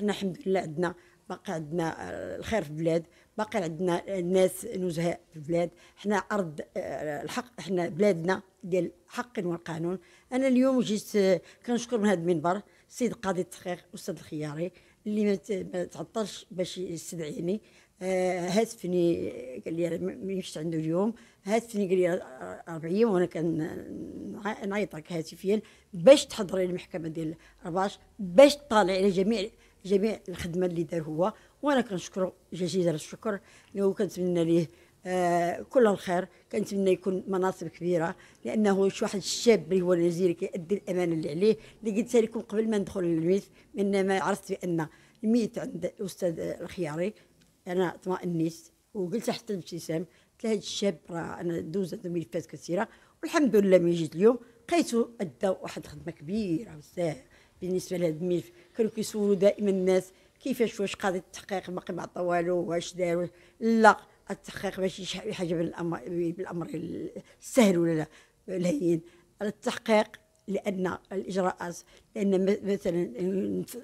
حنا الحمد لله عندنا باقي عندنا آه، الخير في البلاد باقي عندنا الناس آه، نزهاء في البلاد حنا ارض آه، الحق حنا بلادنا ديال الحق والقانون انا اليوم جيت كنشكر من هذا المنبر السيد قاضي التحقيق استاذ الخياري اللي ما تعطلش باش يستدعيني هاتفني قال لي ما مشيت عنده اليوم هاتفني قال لي 40 وانا كنعيطك هاتفيا باش تحضري المحكمه ديال 14 باش تطالعي على جميع جميع الخدمه اللي دار هو وانا كنشكره جزيل الشكر وكنتمنى كنتمنى ليه آه كل الخير كنتمنى يكون مناصب كبيره لانه شي واحد الشاب اللي هو الجزيري كيأدي الامانه اللي عليه اللي قلتها لكم قبل ما ندخل للميت انما عرفت بان الميت عند الاستاذ الخياري انا طمأنيت وقلت حتى لابتسام قلت هذا الشاب راه انا دوز عنده ملفات كثيره والحمد لله من جيت اليوم لقيته ادى واحد الخدمه كبيره بزاف بالنسبه لهذا الملف كانوا كيسولوا دائما الناس كيفاش واش قاضي التحقيق باقي ما طوالو والو واش دار لا التحقيق ماشي شي حاجه بالامر السهل ولا لا الهين التحقيق لان الاجراءات لان مثلا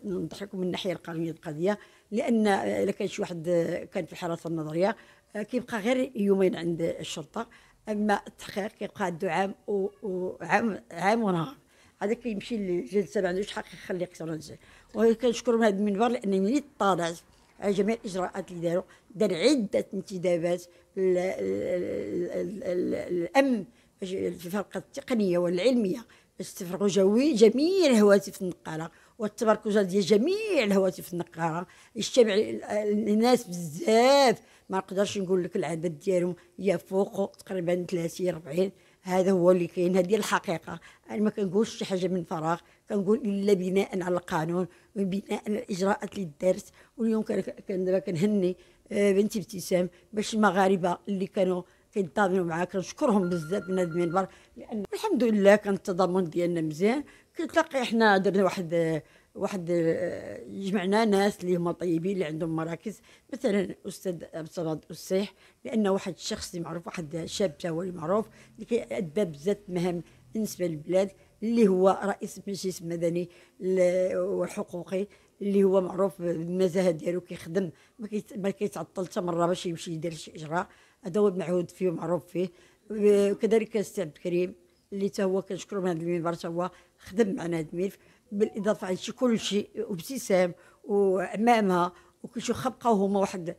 نضحكوا من الناحيه القانونيه القضيه لان الا كان شي واحد كان في الحراسه النظريه كيبقى غير يومين عند الشرطه اما التحقيق كيبقى عنده عام وعام عام ونهار هذاك يمشي للجلسه ما عندوش حق يخلي ينزل وكنشكرهم هذا المنبر لان ملي طالع على جميع الاجراءات اللي داروا دار عده انتدابات الامن الفرقه التقنيه والعلميه استفرغوا جوي جميع الهواتف النقاله والتمركزات ديال جميع الهواتف النقاله اجتمع الناس بزاف ما نقدرش نقول لك العدد ديالهم يا فوق تقريبا 30 40 هذا هو اللي كاين هذه الحقيقه انا ما كنقولش شي حاجه من فراغ كنقول الا بناء على القانون وبناء على الاجراءات اللي دارت واليوم كنهني آه، بنتي ابتسام باش المغاربه اللي كانوا كيتضامنوا معاك كنشكرهم بزاف من هذا المنبر لان الحمد لله كان التضامن ديالنا مزيان كنتلاقي حنا درنا واحد آه، واحد آه، جمعنا ناس اللي هما طيبين اللي عندهم مراكز مثلا استاذ عبد الصمد السيح لانه واحد الشخص اللي معروف واحد شاب هو اللي معروف اللي كيأدى بزاف مهام بالنسبه للبلاد اللي هو رئيس المجلس المدني والحقوقي اللي هو معروف بالنزاهه ديالو كيخدم ما كيتعطل حتى مره باش يمشي يدير شي اجراء هذا هو معهود فيه ومعروف فيه وكذلك السي عبد الكريم اللي تا هو كنشكرو من هذا المنبر تا هو خدم معنا هذا الملف بالاضافه على شي كل شيء وابتسام وعمامها وكل شيء خبقوا هما واحد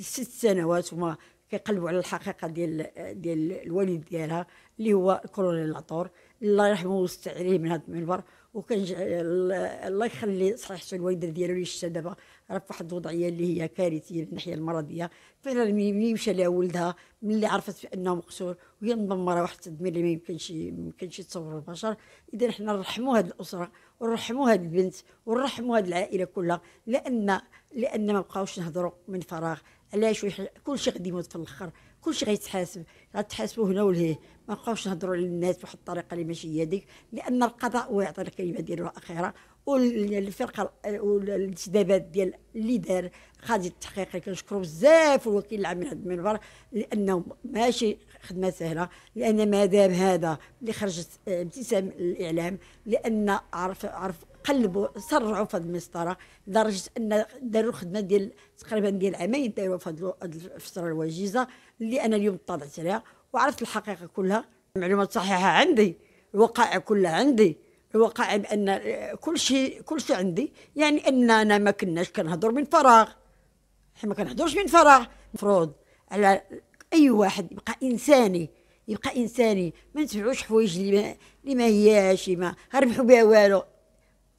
ست سنوات هما كيقلبوا على الحقيقه ديال ديال الوالد ديالها اللي هو الكولونيل العطور الله يرحمه ويستر عليه من هذا المنبر وكان الله يخلي صحيحته الوالده ديالو اللي شتا دابا راه في واحد الوضعيه اللي هي كارثيه من الناحيه المرضيه فعلا ملي مشى لها ولدها ملي عرفت بانه مقتول وهي مدمره واحد التدمير اللي ما يمكنش ما يمكنش يتصوره البشر اذا حنا نرحموا هذه الاسره ونرحموا هذه البنت ونرحموا هذه العائله كلها لان لان ما بقاوش نهضروا من فراغ علاش كلشي غادي يموت في الاخر كلشي غيتحاسب غتحاسبوا هنا ولهيه ما بقاوش نهضروا على الناس بواحد الطريقه اللي ماشي هي هذيك لان القضاء هو يعطي الكلمه ديالو اخيره والفرقه والانتدابات ديال اللي دار غادي التحقيق كنشكروا بزاف الوكيل العام من المنبر لانه ماشي خدمه سهله لان ما دام هذا اللي خرجت ابتسام الاعلام لان عرف عرف قلبوا سرعوا في المسطره لدرجه ان داروا الخدمه ديال تقريبا ديال عامين داروا في هذه الفتره الوجيزه اللي انا اليوم طلعت عليها وعرفت الحقيقه كلها المعلومات الصحيحه عندي الوقائع كلها عندي الوقائع بان كل شيء كل شيء عندي يعني اننا ما كناش كنهضر من فراغ حنا ما كنهضرش من فراغ مفروض على اي واحد يبقى انساني يبقى انساني ما نتبعوش حوايج اللي ما هياش ما ربحوا بها والو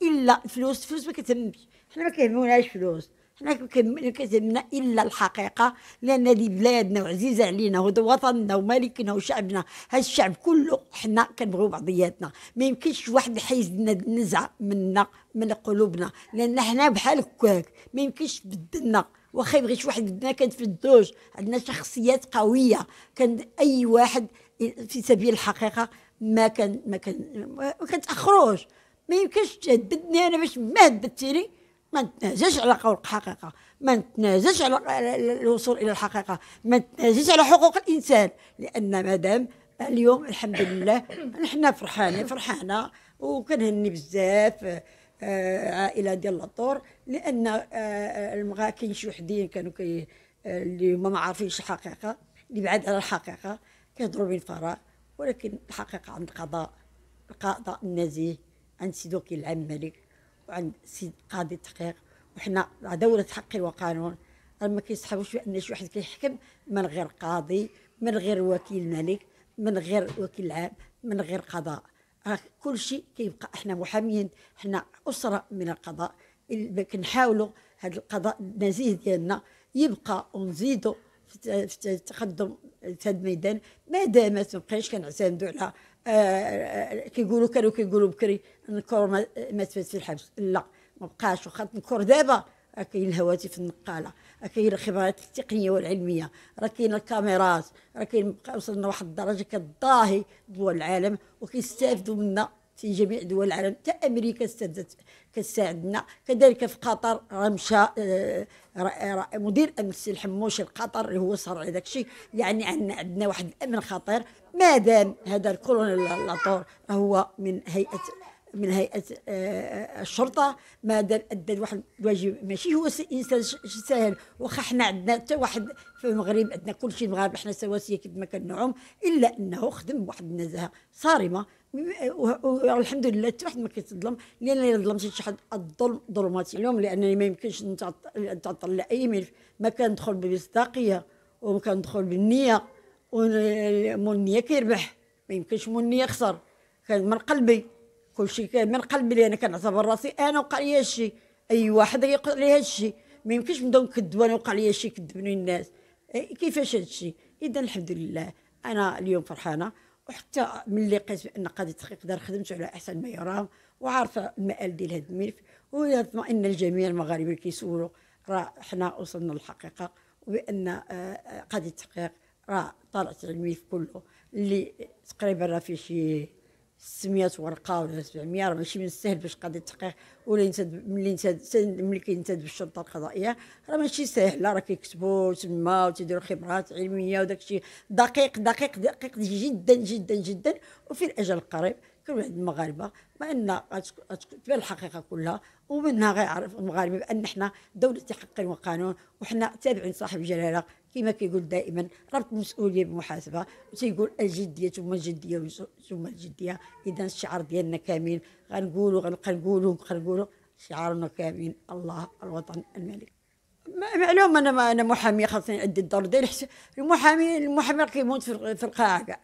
الا الفلوس الفلوس ما كتهمش حنا ما كيهموناش الفلوس حنا كتهمنا الا الحقيقه لان هذه بلادنا وعزيزه علينا وهذا وطننا وملكنا وشعبنا هذا الشعب كله حنا كنبغيو بعضياتنا ما يمكنش واحد يحيز لنا النزعه منا من قلوبنا لان حنا بحال هكاك ما يمكنش تبدلنا واخا يبغي شي واحد بدنا الدوش عندنا شخصيات قويه كان اي واحد في سبيل الحقيقه ما كان ما كان ما كنتاخروش ما يمكنش تهددني انا باش ما هددتيني ما نتنازلش على قول الحقيقه ما نتنازلش على الوصول الى الحقيقه ما نتنازلش على حقوق الانسان لان مادام اليوم الحمد لله نحن فرحانين فرحانه وكنهني بزاف آه، عائله ديال الطور لان آه، آه، المغا كاين شي وحدين كانوا كي اللي هما ما عارفينش الحقيقه اللي بعاد على الحقيقه كيهضروا بالفراغ ولكن الحقيقه عند القضاء القضاء النزيه عند سيدو كي العام الملك وعند سيد قاضي التحقيق وحنا دولة حق وقانون راه ما كيصحبوش ان شي واحد كيحكم من غير قاضي من غير وكيل ملك من غير وكيل عام من غير قضاء كل شيء كيبقى احنا محامين احنا اسره من القضاء كنحاولوا هذا القضاء النزيه ديالنا يبقى ونزيدوا في التقدم في هذا الميدان ما دامت ما بقيناش كنعتمدوا على آه، كيقولوا كانوا كيقولوا بكري الكور ما تفات في الحبس لا ما بقاش وخا الكور دابا راه كاين الهواتف النقاله راه كاين الخبرات التقنيه والعلميه راه كاين الكاميرات راه كاين وصلنا واحد الدرجه كتضاهي دول العالم وكيستافدوا منا في جميع دول العالم حتى امريكا استدت كتساعدنا كذلك في قطر راه مشى آه، مدير امن السي الحموش لقطر اللي هو صار على داك الشيء يعني عندنا عندنا واحد الامن خطير ما دام هذا الكولونيل لاطور هو من هيئه من هيئه آه، الشرطه ما دام ادى واحد الواجب ماشي هو انسان سهل واخا حنا عندنا حتى واحد في المغرب عندنا كل شيء المغاربه حنا سواسيه كيف ما كنعوم الا انه خدم بواحد النزاهه صارمه والحمد لله حتى واحد ما كيتظلم لان الا ظلمتي شي حد الظلم ظلمات اليوم لانني ما يمكنش نتعطل لاي ملف ما كندخل بمصداقيه وما كندخل بالنيه ومنية كيربح ما يمكنش مني يخسر كان من قلبي كل شيء كان من قلبي لأن كنعتبر راسي أنا وقع لي هالشي أي واحد يقع لي هالشي ما يمكنش من نكذبوا أنا وقع لي هالشي كذبني الناس كيفاش هادشي إذا الحمد لله أنا اليوم فرحانة وحتى من اللي لقيت بأن قاضي التحقيق دار خدمت على أحسن ما يرام وعارفة المآل ديال هاد الملف ويطمئن الجميع المغاربة كيسولوا راه حنا وصلنا للحقيقة وبأن آه، آه، قاضي التحقيق راه طلعت الملف كله اللي تقريبا راه فيه شي 600 ورقه ولا 700 راه ماشي من السهل باش قاضي التحقيق ولا انت ملي انت ملي كينتد بالشرطه القضائيه راه ماشي ساهل راه كيكتبوا تما وتيديروا خبرات علميه وداك الشيء دقيق دقيق دقيق جدا جدا جدا وفي الاجل القريب كل واحد المغاربه بان ان تبان الحقيقه كلها ومنها غيعرف المغاربه بان احنا دوله حق وقانون وحنا تابعين صاحب الجلاله كما كيقول دائما ربط المسؤوليه بالمحاسبه وتيقول الجديه ثم الجديه ثم الجديه اذا الشعار ديالنا كامل غنقولوا غنبقى نقولوا نبقى نقولوا شعارنا كامل الله الوطن الملك معلوم انا ما انا محاميه خاصني ادي الدور ديالي المحامي المحامي كيموت في القاعه كاع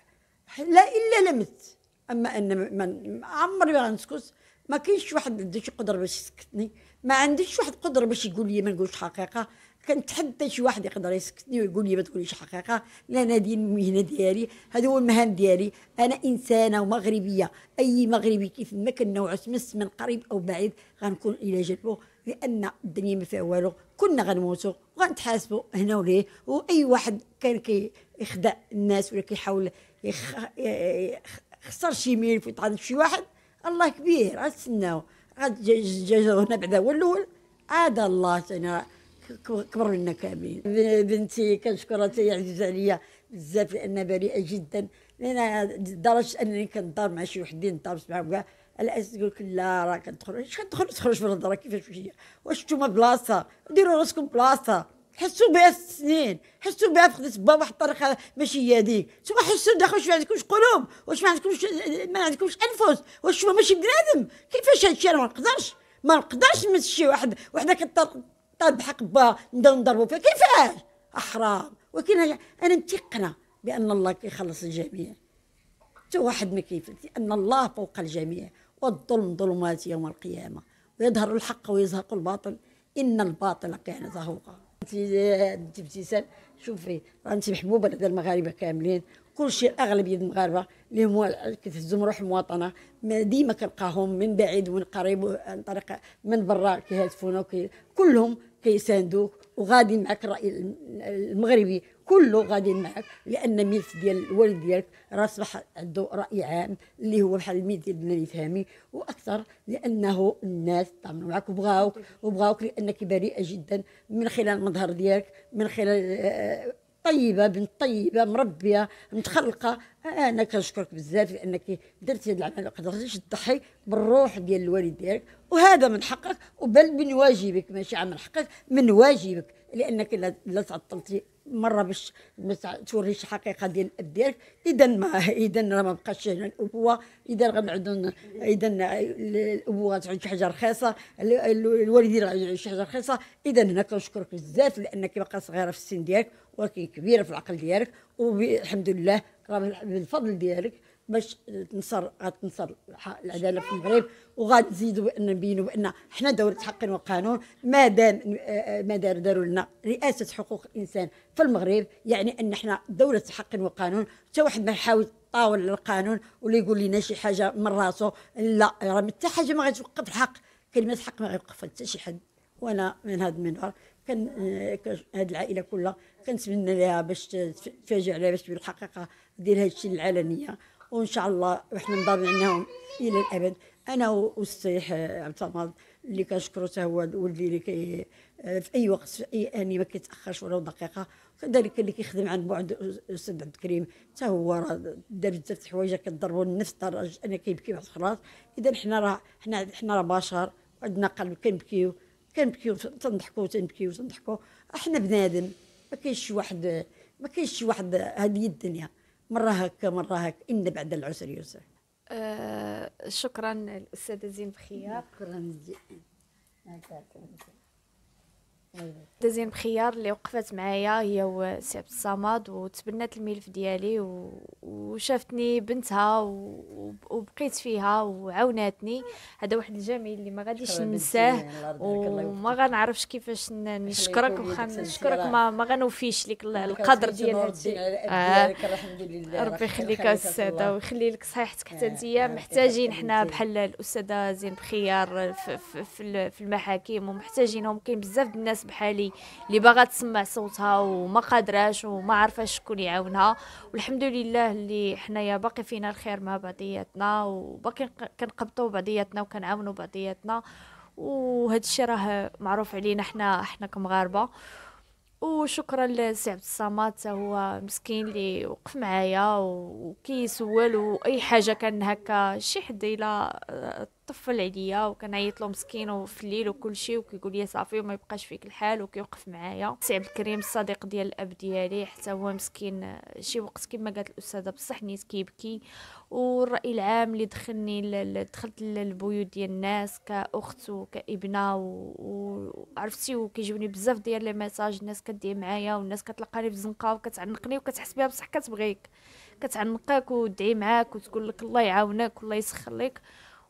لا الا لمت اما ان من عمري ما نسكت ما كاينش واحد عنده شي قدره باش يسكتني ما عنديش واحد قدره باش يقول لي ما نقولش حقيقه كنتحدى شي واحد يقدر يسكتني ويقول لي ما تقوليش حقيقه لا انا دي المهنه ديالي هذا هو المهام ديالي انا انسانه ومغربيه اي مغربي كيف ما كان نوع من قريب او بعيد غنكون الى جنبه لان الدنيا ما فيها والو كنا غنموتوا وغنتحاسبوا هنا وليه واي واحد كان كيخدع الناس ولا كيحاول يخ... يخ... خسر شي ميل في طعن شي واحد الله كبير عاد تسناو عاد هنا بعدا هو الاول عاد الله انا كبر لنا كاملين بنتي كنشكرها تاهي عزيزه عليا بزاف لان بريئه جدا لان لدرجه انني كندار مع شي وحدين طابس معاهم كاع الاس يقول لك لا راه كتخرج اش كتخرج تخرج في الهضره كيفاش هي واش نتوما بلاصه ديروا راسكم بلاصه حسوا بها السنين حسوا بها فقدت با واحد الطريقه ماشي هي هذيك ثم حسوا داخل واش ما عندكمش قلوب واش ما عندكمش ما عندكمش انفس واش ماشي بنادم كيفاش هادشي انا ما نقدرش ما نقدرش نمس شي واحد وحده كطلب حق با نبداو نضربوا فيها كيفاش احرام ولكن انا متيقنه بان الله كيخلص الجميع حتى واحد ما كيفلت ان الله فوق الجميع والظلم ظلمات يوم القيامه ويظهر الحق ويزهق الباطل ان الباطل كان زهوقا انت انت ابتسام شوفي انت محبوبه لدى المغاربه كاملين كلشي الاغلبيه المغاربه اللي هما كتهزهم روح المواطنه ما ديما كنلقاهم من بعيد ومن قريب عن طريق من برا كيهاتفونا كلهم كيساندوك وغادي معك الراي المغربي كله غادي معك لان ميت ديال الوالد ديالك راه اصبح عنده راي عام اللي هو بحال الميل ديال بناني فهمي واكثر لانه الناس تعاملوا معك وبغاوك وبغاوك لانك بريئه جدا من خلال المظهر ديالك من خلال طيبه بنت طيبه مربيه متخلقه انا كنشكرك بزاف لانك درتي هذا العمل وقدرتيش تضحي بالروح ديال الوالد ديالك وهذا من حقك وبل من واجبك ماشي من حقك من واجبك لانك لا تعطلتي مره باش توريش الحقيقه ديال الاب ديالك اذا ما اذا راه ما بقاش هنا الابوه اذا غنعودوا اذا الابوه غتعود شي حاجه رخيصه الوالدين غيعيشوا شي حاجه رخيصه اذا هنا كنشكرك بزاف لانك باقا صغيره في السن ديالك ولكن كبيره في العقل ديالك والحمد لله راه بالفضل ديالك باش تنصر غتنصر العداله في المغرب وغتزيدوا بان نبينوا بان حنا دوله حق وقانون ما دام ما دار داروا لنا رئاسه حقوق الانسان في المغرب يعني ان حنا دوله حق وقانون حتى واحد ما يحاول يطاول القانون ولا يقول لنا شي حاجه من راسه لا راه حتى حاجه ما غتوقف الحق كلمه حق ما غيوقفها حتى شي حد وانا من هذا المنبر كان آه، هاد العائله كلها كنتمنى لها باش تفاجئ عليها باش بالحقيقه دير هاد الشيء العلنيه وان شاء الله وحنا نضامن عنهم الى الابد انا والسيح آه، عبد الصمد اللي كنشكرو حتى هو ولدي اللي كي آه، في اي وقت في اي اني ما كيتاخرش ولا دقيقه كذلك اللي كيخدم عن بعد الاستاذ عبد الكريم حتى هو راه دار بزاف د الحوايج كضربوا لنفس الدرجه انا كيبكي بعض الخلاص اذا حنا راه حنا حنا راه بشر عندنا قلب كنبكيو كنبكيو تنضحكو تنبكيو تنضحكو احنا بنادم ما كاينش شي واحد ما كاينش شي واحد هذه الدنيا مره هكا مره هكا ان بعد العسر يسر آه شكرا الاستاذه زين بخيا شكرا دازين بخيار اللي وقفت معايا هي وسي عبد الصمد وتبنات الملف ديالي و... وشافتني بنتها و... وبقيت فيها وعاوناتني هذا واحد الجميل اللي ما غاديش ننساه وما غنعرفش كيفاش نشكرك واخا نشكرك ما ما غنوفيش لك القدر ديال هادشي آه. ربي يخليك استاذه ويخلي لك صحيحتك آه، حتى انت محتاجين حنا بحال الاستاذه زين بخيار في, في, في المحاكم ومحتاجينهم كاين بزاف الناس الناس بحالي اللي باغا تسمع صوتها وما قادراش وما عارفاش شكون يعاونها والحمد لله اللي حنايا باقي فينا الخير مع بعضياتنا وباقي كنقبطوا بعضياتنا وكنعاونوا بعضياتنا وهذا الشيء راه معروف علينا حنا حنا كمغاربه وشكرا لسي عبد الصمد هو مسكين اللي وقف معايا وكيسول واي حاجه كان هكا شي حد الا الطفل عليا وكنعيط له مسكين وفي الليل وكل شيء وكيقول لي صافي وما يبقاش فيك الحال وكيوقف معايا سي عبد الكريم الصديق ديال الاب ديالي حتى هو مسكين شي وقت كما قالت الاستاذه بصح نيت كيبكي والراي العام اللي دخلني دخلت للبيوت ديال الناس كاخت وكابنه و... وعرفتي وكيجوني بزاف ديال لي ميساج الناس كدير معايا والناس كتلقاني في الزنقه وكتعنقني وكتحس بها بصح كتبغيك كتعنقك وتدعي معاك وتقول لك الله يعاونك والله يسخر لك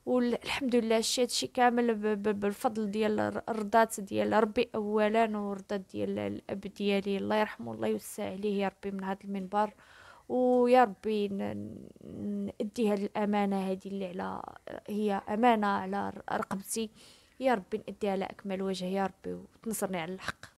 والحمد لله شي هادشي كامل بالفضل ديال الرضات ديال ربي اولا والرضات ديال الاب ديالي الله يرحمه الله يوسع عليه يا ربي من هذا المنبر ويا ربي نأدي هاد الامانه هذه اللي على هي امانه على رقبتي يا ربي نأديها على اكمل وجه يا ربي وتنصرني على الحق